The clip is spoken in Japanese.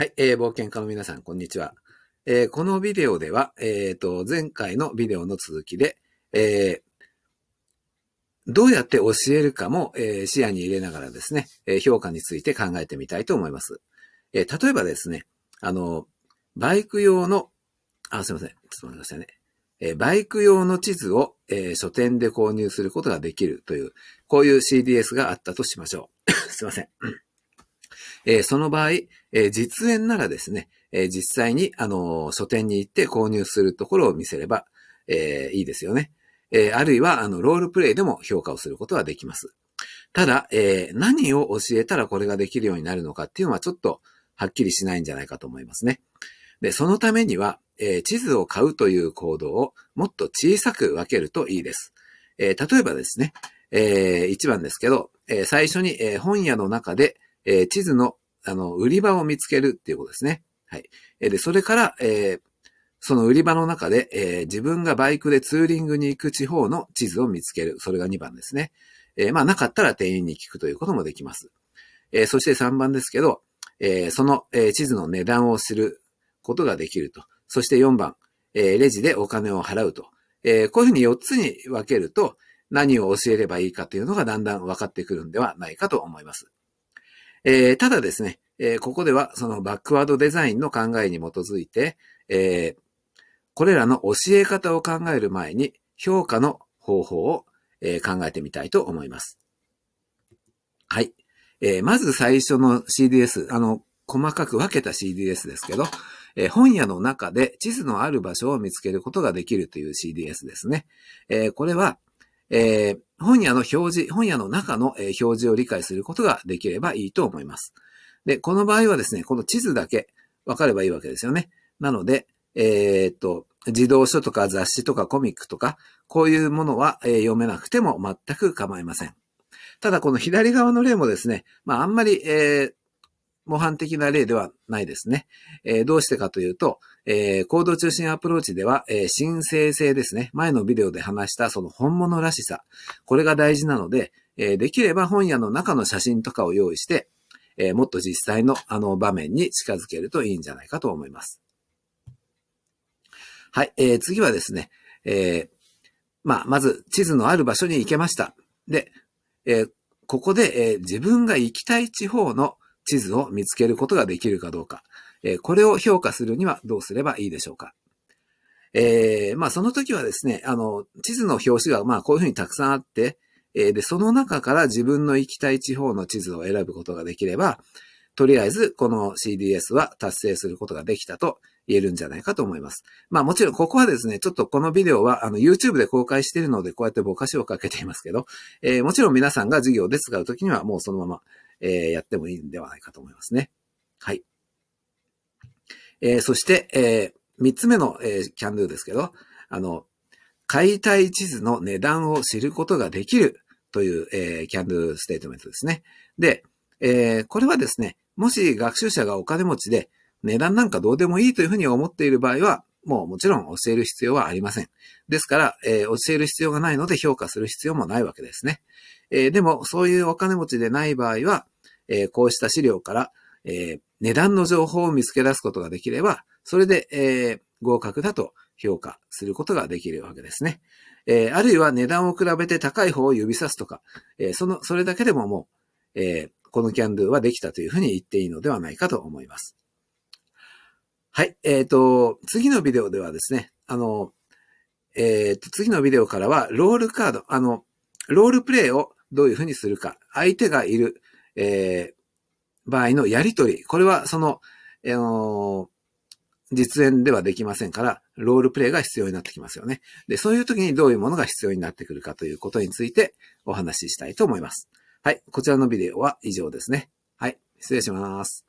はい、えー、冒険家の皆さん、こんにちは。えー、このビデオでは、えっ、ー、と、前回のビデオの続きで、えー、どうやって教えるかも、えー、視野に入れながらですね、え評価について考えてみたいと思います。え例えばですね、あの、バイク用の、あ、すいません、ちょっと待ってくださいね。えバイク用の地図を、え書店で購入することができるという、こういう CDS があったとしましょう。すいません。えその場合、え実演ならですね、え実際に、あの書店に行って購入するところを見せれば、えいいですよね。えあるいは、あの、ロールプレイでも評価をすることはできます。ただ、え何を教えたらこれができるようになるのかっていうのはちょっとはっきりしないんじゃないかと思いますね。で、そのためには、え地図を買うという行動をもっと小さく分けるといいです。え例えばですね、え1番ですけど、え最初に、え本屋の中で、えー、地図の、あの、売り場を見つけるっていうことですね。はい。で、それから、えー、その売り場の中で、えー、自分がバイクでツーリングに行く地方の地図を見つける。それが2番ですね。えー、まあ、なかったら店員に聞くということもできます。えー、そして3番ですけど、えー、その、えー、地図の値段を知ることができると。そして4番、えー、レジでお金を払うと。えー、こういうふうに4つに分けると、何を教えればいいかというのがだんだん分かってくるんではないかと思います。えー、ただですね、えー、ここではそのバックワードデザインの考えに基づいて、えー、これらの教え方を考える前に評価の方法を、えー、考えてみたいと思います。はい。えー、まず最初の CDS、あの、細かく分けた CDS ですけど、えー、本屋の中で地図のある場所を見つけることができるという CDS ですね。えー、これは、えー、本屋の表示、本屋の中の、え表示を理解することができればいいと思います。で、この場合はですね、この地図だけ分かればいいわけですよね。なので、えー、っと、自動書とか雑誌とかコミックとか、こういうものは、え読めなくても全く構いません。ただこの左側の例もですね、まああんまり、えー、模範的な例ではないですね。えー、どうしてかというと、えー、行動中心アプローチでは、えー、申請性ですね。前のビデオで話したその本物らしさ。これが大事なので、えー、できれば本屋の中の写真とかを用意して、えー、もっと実際のあの場面に近づけるといいんじゃないかと思います。はい、えー、次はですね、えー、まあ、まず地図のある場所に行けました。で、えー、ここで、えー、自分が行きたい地方の地図を見つけることができるかどうか、えこれを評価するにはどうすればいいでしょうか。えー、まあその時はですね、あの、地図の表紙がまあこういうふうにたくさんあって、えー、で、その中から自分の行きたい地方の地図を選ぶことができれば、とりあえずこの CDS は達成することができたと言えるんじゃないかと思います。まあもちろんここはですね、ちょっとこのビデオはあの YouTube で公開しているのでこうやってぼかしをかけていますけど、えー、もちろん皆さんが授業で使うときにはもうそのまま、えやってもいいんではないかと思いますね。はい。えそして、え三つ目の、えー、キャンドゥですけど、あの、解体地図の値段を知ることができるという、えー、キャンドゥステートメントですね。で、えー、これはですね、もし学習者がお金持ちで、値段なんかどうでもいいというふうに思っている場合は、もうもちろん教える必要はありません。ですから、えー、教える必要がないので評価する必要もないわけですね。えー、でも、そういうお金持ちでない場合は、えー、こうした資料から、えー、値段の情報を見つけ出すことができれば、それで、えー、合格だと評価することができるわけですね。えー、あるいは値段を比べて高い方を指さすとか、えー、その、それだけでももう、えー、このキャンドゥはできたというふうに言っていいのではないかと思います。はい。えっ、ー、と、次のビデオではですね、あの、えっ、ー、と、次のビデオからは、ロールカード、あの、ロールプレイをどういうふうにするか、相手がいる、えー、場合のやりとり。これはその、えー、実演ではできませんから、ロールプレイが必要になってきますよね。で、そういう時にどういうものが必要になってくるかということについてお話ししたいと思います。はい。こちらのビデオは以上ですね。はい。失礼します。